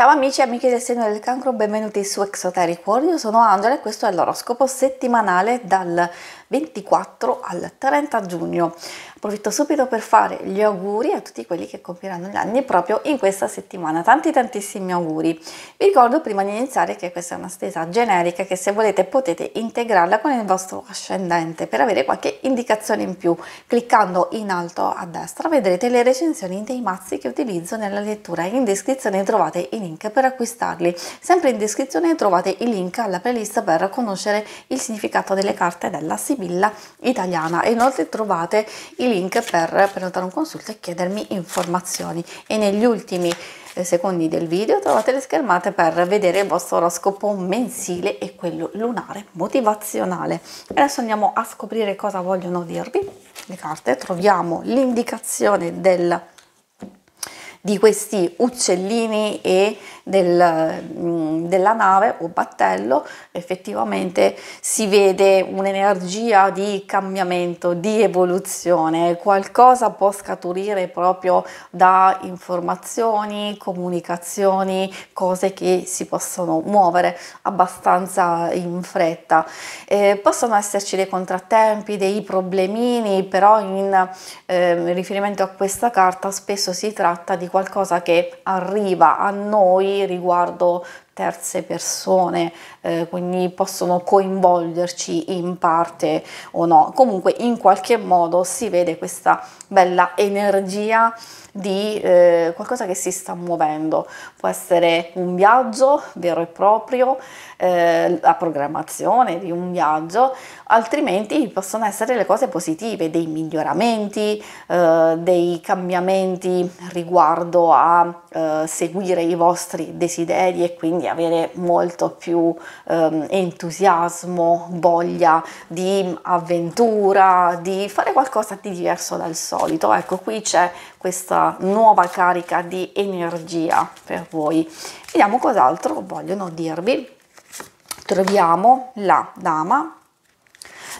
Ciao amici e amiche del segno del cancro, benvenuti su Exoteric World, io sono Angela e questo è l'oroscopo settimanale dal 24 al 30 giugno. Approfitto subito per fare gli auguri a tutti quelli che compiranno gli anni proprio in questa settimana. Tanti tantissimi auguri. Vi ricordo prima di iniziare che questa è una stesa generica che se volete potete integrarla con il vostro ascendente per avere qualche indicazione in più. Cliccando in alto a destra vedrete le recensioni dei mazzi che utilizzo nella lettura. In descrizione trovate i link per acquistarli. Sempre in descrizione trovate il link alla playlist per conoscere il significato delle carte della sigla Villa Italiana e inoltre trovate i link per prenotare un consulto e chiedermi informazioni e negli ultimi eh, secondi del video trovate le schermate per vedere il vostro oroscopo mensile e quello lunare motivazionale. Adesso andiamo a scoprire cosa vogliono dirvi le carte, troviamo l'indicazione del di questi uccellini e del, mm, della nave o battello effettivamente si vede un'energia di cambiamento, di evoluzione, qualcosa può scaturire proprio da informazioni, comunicazioni, cose che si possono muovere abbastanza in fretta. Eh, possono esserci dei contrattempi, dei problemini, però in eh, riferimento a questa carta spesso si tratta di qualcosa qualcosa che arriva a noi riguardo terze persone, eh, quindi possono coinvolgerci in parte o no. Comunque in qualche modo si vede questa bella energia di eh, qualcosa che si sta muovendo. Può essere un viaggio vero e proprio, eh, la programmazione di un viaggio, altrimenti possono essere le cose positive, dei miglioramenti, eh, dei cambiamenti riguardo a eh, seguire i vostri desideri e quindi avere molto più ehm, entusiasmo, voglia di avventura, di fare qualcosa di diverso dal solito. Ecco, qui c'è questa nuova carica di energia per voi. Vediamo cos'altro vogliono dirvi. Troviamo la dama.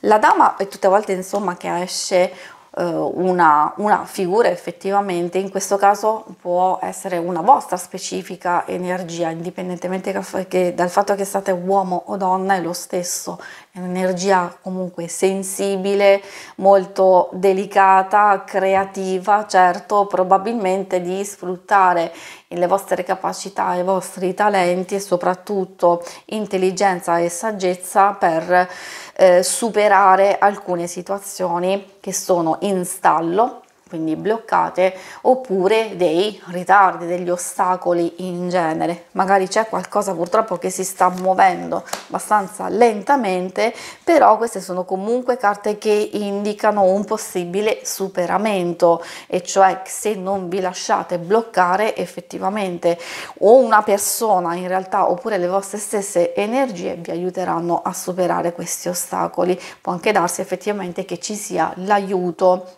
La dama è tutte volte insomma che esce eh, una, una, figura effettivamente, in questo caso può essere una vostra specifica energia, indipendentemente che, che dal fatto che state uomo o donna, è lo stesso è un'energia comunque sensibile, molto delicata, creativa, certo, probabilmente di sfruttare le vostre capacità, i vostri talenti e soprattutto intelligenza e saggezza per eh, superare alcune situazioni che sono in stallo quindi bloccate, oppure dei ritardi, degli ostacoli in genere. Magari c'è qualcosa purtroppo che si sta muovendo abbastanza lentamente, però queste sono comunque carte che indicano un possibile superamento, e cioè se non vi lasciate bloccare effettivamente o una persona in realtà oppure le vostre stesse energie vi aiuteranno a superare questi ostacoli. Può anche darsi effettivamente che ci sia l'aiuto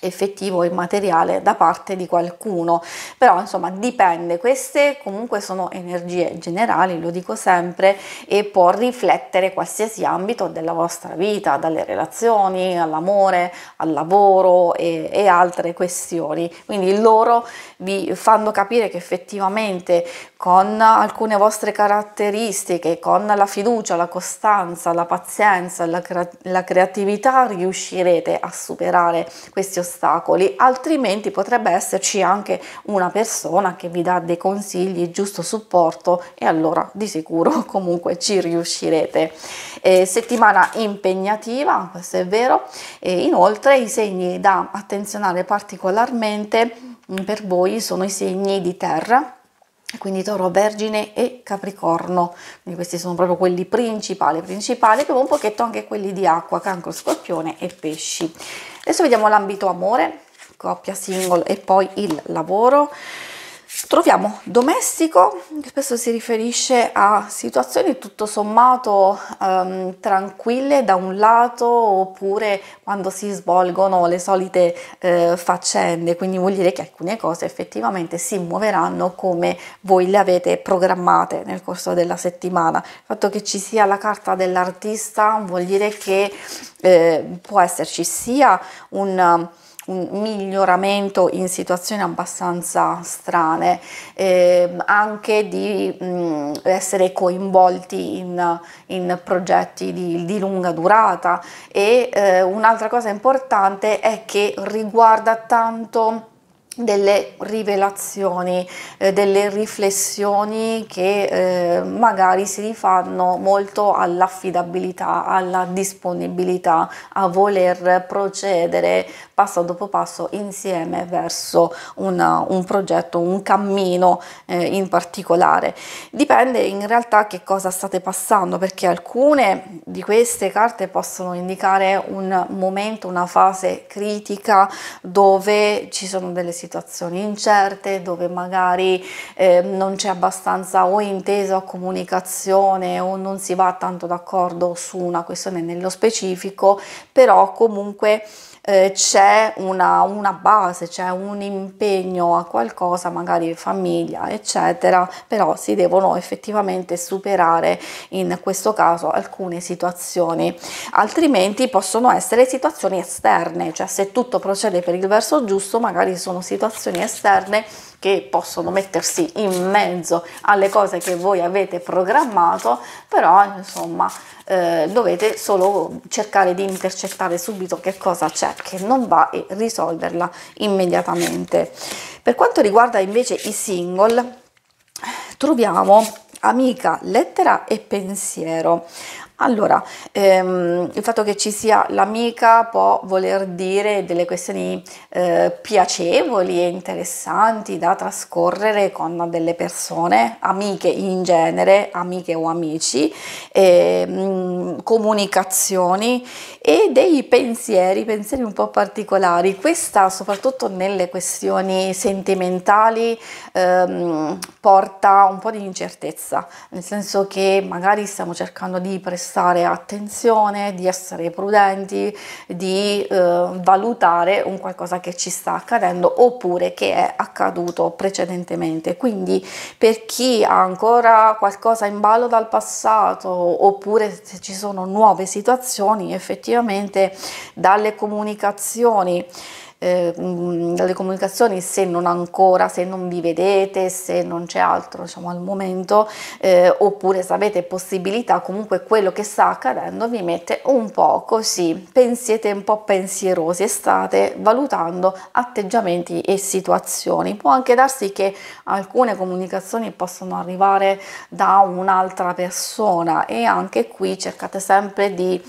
effettivo e materiale da parte di qualcuno però insomma dipende queste comunque sono energie generali lo dico sempre e può riflettere qualsiasi ambito della vostra vita dalle relazioni all'amore al lavoro e, e altre questioni quindi loro vi fanno capire che effettivamente con alcune vostre caratteristiche con la fiducia la costanza la pazienza la, cre la creatività riuscirete a superare questi ostacoli ostacoli, altrimenti potrebbe esserci anche una persona che vi dà dei consigli, giusto supporto e allora di sicuro comunque ci riuscirete. Eh, settimana impegnativa, questo è vero, e inoltre i segni da attenzionare particolarmente mm, per voi sono i segni di terra quindi Toro, Vergine e Capricorno, quindi questi sono proprio quelli principali, principali, poi un pochetto anche quelli di acqua, cancro, scorpione e pesci. Adesso vediamo l'ambito amore, coppia, single e poi il lavoro. Troviamo domestico, che spesso si riferisce a situazioni tutto sommato ehm, tranquille da un lato oppure quando si svolgono le solite eh, faccende, quindi vuol dire che alcune cose effettivamente si muoveranno come voi le avete programmate nel corso della settimana. Il fatto che ci sia la carta dell'artista vuol dire che eh, può esserci sia un un miglioramento in situazioni abbastanza strane, eh, anche di mh, essere coinvolti in, in progetti di, di, lunga durata e eh, un'altra cosa importante è che riguarda tanto delle rivelazioni, eh, delle riflessioni che eh, magari si rifanno molto all'affidabilità, alla disponibilità a voler procedere passo dopo passo insieme verso una, un progetto, un cammino eh, in particolare. Dipende in realtà che cosa state passando perché alcune di queste carte possono indicare un momento, una fase critica dove ci sono delle situazioni situazioni incerte dove magari eh, non c'è abbastanza o intesa o comunicazione o non si va tanto d'accordo su una questione nello specifico, però comunque eh, c'è una, una base, c'è un impegno a qualcosa, magari famiglia, eccetera, però si devono effettivamente superare in questo caso alcune situazioni, altrimenti possono essere situazioni esterne, cioè se tutto procede per il verso giusto, magari sono situazioni esterne che possono mettersi in mezzo alle cose che voi avete programmato, però insomma eh, dovete solo cercare di intercettare subito che cosa c'è che non va e risolverla immediatamente. Per quanto riguarda invece i single, troviamo amica, lettera e pensiero. Allora, ehm, il fatto che ci sia l'amica può voler dire delle questioni eh, piacevoli e interessanti da trascorrere con delle persone, amiche in genere, amiche o amici, ehm, comunicazioni e dei pensieri, pensieri un po' particolari. Questa soprattutto nelle questioni sentimentali ehm, porta un po' di incertezza, nel senso che magari stiamo cercando di prestare prestare attenzione, di essere prudenti, di eh, valutare un qualcosa che ci sta accadendo oppure che è accaduto precedentemente. Quindi per chi ha ancora qualcosa in ballo dal passato oppure se ci sono nuove situazioni, effettivamente dalle comunicazioni eh, mm, dalle comunicazioni se non ancora, se non vi vedete, se non c'è altro diciamo, al momento, eh, oppure se avete possibilità, comunque quello che sta accadendo vi mette un po' così, pensiete un po' pensierosi e state valutando atteggiamenti e situazioni. Può anche darsi che alcune comunicazioni possono arrivare da un'altra persona e anche qui cercate sempre di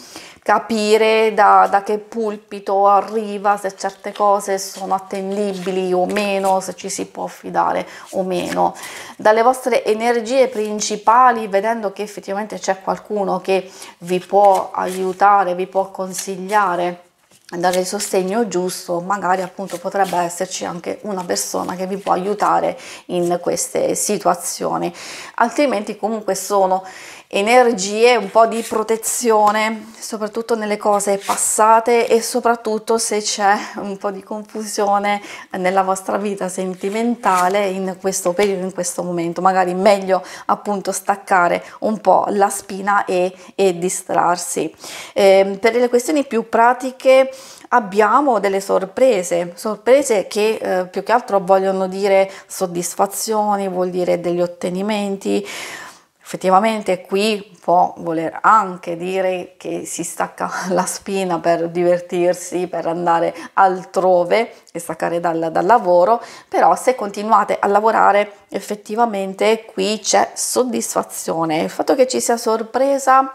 capire da, da, che pulpito arriva, se certe cose sono attendibili o meno, se ci si può fidare o meno. Dalle vostre energie principali, vedendo che effettivamente c'è qualcuno che vi può aiutare, vi può consigliare, dare il sostegno giusto, magari appunto potrebbe esserci anche una persona che vi può aiutare in queste situazioni, altrimenti comunque sono energie, un po' di protezione, soprattutto nelle cose passate e soprattutto se c'è un po' di confusione nella vostra vita sentimentale in questo periodo, in questo momento. Magari meglio appunto staccare un po' la spina e, e distrarsi. Eh, per le questioni più pratiche abbiamo delle sorprese, sorprese che eh, più che altro vogliono dire soddisfazioni, vuol dire degli ottenimenti. Effettivamente qui può voler anche dire che si stacca la spina per divertirsi, per andare altrove e staccare dal, dal lavoro, però se continuate a lavorare effettivamente qui c'è soddisfazione. Il fatto che ci sia sorpresa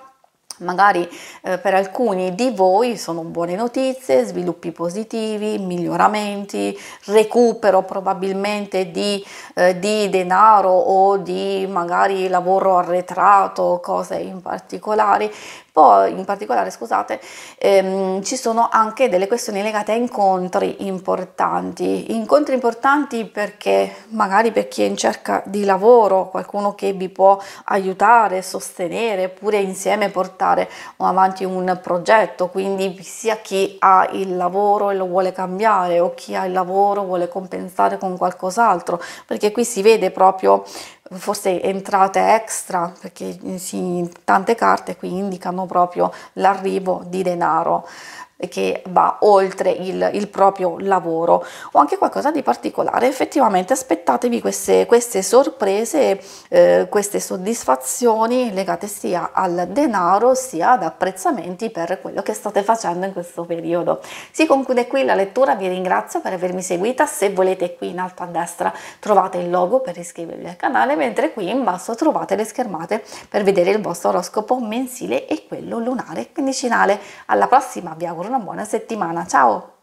Magari eh, per alcuni di voi sono buone notizie, sviluppi positivi, miglioramenti, recupero probabilmente di, eh, di, denaro o di magari lavoro arretrato, cose in particolare, poi in particolare, scusate, ehm, ci sono anche delle questioni legate a incontri importanti. Incontri importanti perché magari per chi è in cerca di lavoro, qualcuno che vi può aiutare, sostenere, oppure insieme portare avanti un progetto, quindi sia chi ha il lavoro e lo vuole cambiare o chi ha il lavoro vuole compensare con qualcos'altro, perché qui si vede proprio forse entrate extra, perché eh, sì, tante carte qui indicano proprio l'arrivo di denaro che va oltre il, il, proprio lavoro o anche qualcosa di particolare effettivamente aspettatevi queste, queste sorprese eh, queste soddisfazioni legate sia al denaro sia ad apprezzamenti per quello che state facendo in questo periodo si conclude qui la lettura vi ringrazio per avermi seguita se volete qui in alto a destra trovate il logo per iscrivervi al canale mentre qui in basso trovate le schermate per vedere il vostro oroscopo mensile e quello lunare quindicinale alla prossima vi auguro auguro una buona settimana. Ciao!